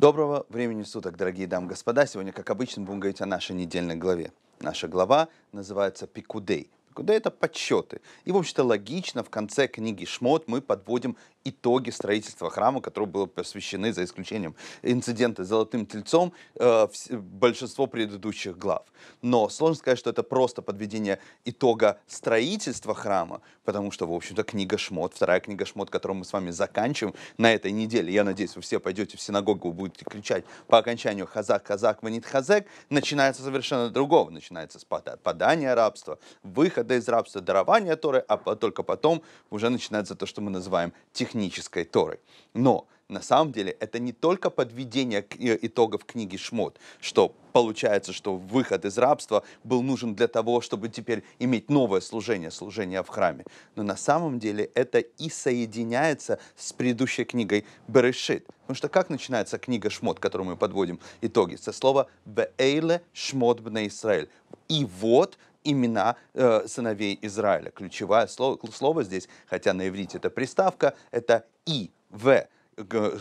Доброго времени суток, дорогие дамы и господа. Сегодня, как обычно, будем говорить о нашей недельной главе. Наша глава называется «Пикудей». Куда это подсчеты. И, в общем-то, логично, в конце книги «Шмот» мы подводим итоги строительства храма, которые было посвящены, за исключением инцидента с Золотым Тельцом, э, большинство предыдущих глав. Но сложно сказать, что это просто подведение итога строительства храма, потому что, в общем-то, книга «Шмот», вторая книга «Шмот», которую мы с вами заканчиваем на этой неделе. Я надеюсь, вы все пойдете в синагогу, и будете кричать по окончанию «Хазак, Хазак, Ванит Хазек», начинается совершенно другого. Начинается с падания рабства, выход выхода из рабства, дарования Торы, а только потом уже начинается то, что мы называем технической Торой. Но на самом деле это не только подведение э, итогов книги Шмот, что получается, что выход из рабства был нужен для того, чтобы теперь иметь новое служение, служение в храме. Но на самом деле это и соединяется с предыдущей книгой Берешит. Потому что как начинается книга Шмот, которую мы подводим итоги? Со слова «Беэйле шмот бне Исраэль». И вот имена э, сыновей Израиля. Ключевое слово, слово здесь, хотя на иврите это приставка, это «и», «в»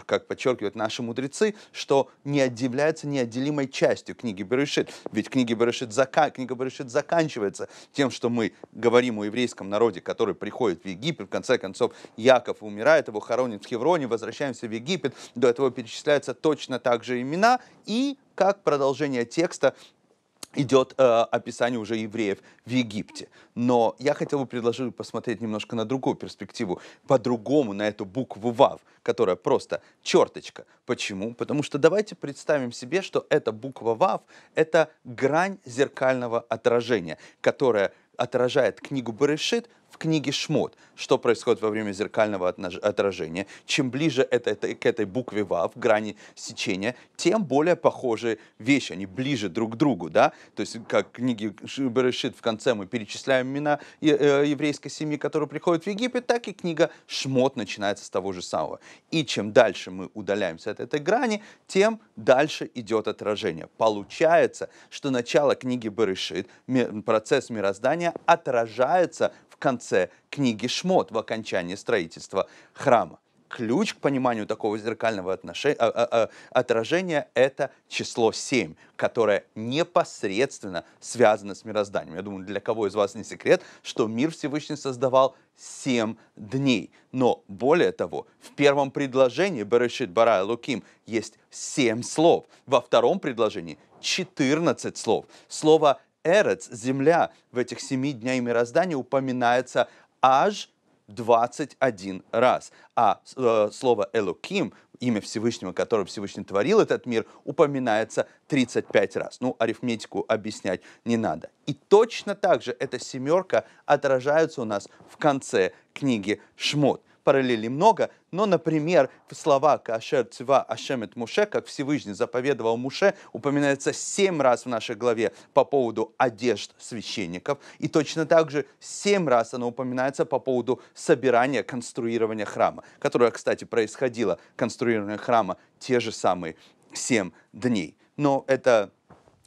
как подчеркивают наши мудрецы, что не отделяется неотделимой частью книги Берешит. Ведь книга Берешит, зака... книга Берешит заканчивается тем, что мы говорим о еврейском народе, который приходит в Египет. В конце концов, Яков умирает, его хоронят в Хевроне, возвращаемся в Египет. До этого перечисляются точно так же имена и как продолжение текста идет э, описание уже евреев в Египте. Но я хотел бы предложить посмотреть немножко на другую перспективу, по-другому на эту букву ВАВ, которая просто черточка. Почему? Потому что давайте представим себе, что эта буква ВАВ — это грань зеркального отражения, которая отражает книгу Берешит, в книге Шмот, что происходит во время зеркального отражения. Чем ближе это, это, к этой букве Вав, грани сечения, тем более похожи вещи, они ближе друг к другу, да? То есть, как в книге Берешит в конце мы перечисляем имена э, еврейской семьи, которая приходит в Египет, так и книга Шмот начинается с того же самого. И чем дальше мы удаляемся от этой грани, тем дальше идет отражение. Получается, что начало книги Берешит, процесс мироздания отражается конце книги Шмот в окончании строительства храма. Ключ к пониманию такого зеркального отношения, а, а, а, отражения – это число 7, которое непосредственно связано с мирозданием. Я думаю, для кого из вас не секрет, что мир Всевышний создавал 7 дней. Но более того, в первом предложении Берешит Бара Луким есть 7 слов, во втором предложении 14 слов. Слово Эрец, земля, в этих семи дней мироздания упоминается аж 21 раз. А э, слово Элоким, имя Всевышнего, которым Всевышний творил этот мир, упоминается 35 раз. Ну, арифметику объяснять не надо. И точно так же эта семерка отражается у нас в конце книги Шмот параллелей много, но, например, в словах «Ашер цива ашемет муше», как Всевышний заповедовал Муше, упоминается семь раз в нашей главе по поводу одежд священников, и точно так же семь раз оно упоминается по поводу собирания, конструирования храма, которое, кстати, происходило, конструирование храма, те же самые семь дней. Но это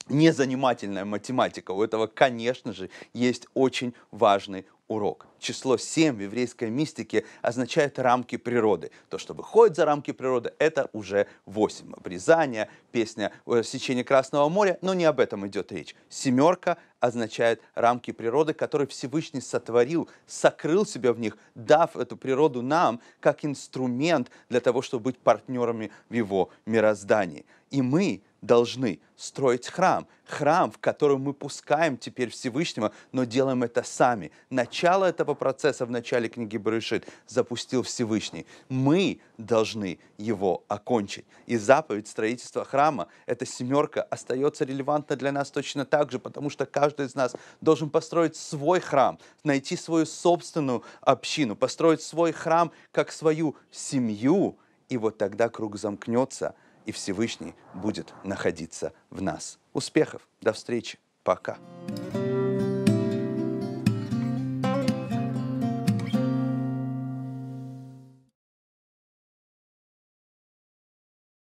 незанимательная математика. У этого, конечно же, есть очень важный урок. Число 7 в еврейской мистике означает рамки природы. То, что выходит за рамки природы, это уже 8. Обрезание, песня э, «Сечение Красного моря», но не об этом идет речь. Семерка означает рамки природы, которые Всевышний сотворил, сокрыл себя в них, дав эту природу нам как инструмент для того, чтобы быть партнерами в его мироздании. И мы должны строить храм. Храм, в котором мы пускаем теперь Всевышнего, но делаем это сами. Начало этого процесса в начале книги Барышит запустил Всевышний. Мы должны его окончить. И заповедь строительства храма, эта семерка, остается релевантна для нас точно так же, потому что каждый из нас должен построить свой храм, найти свою собственную общину, построить свой храм как свою семью, и вот тогда круг замкнется – и Всевышний будет находиться в нас. Успехов! До встречи! Пока!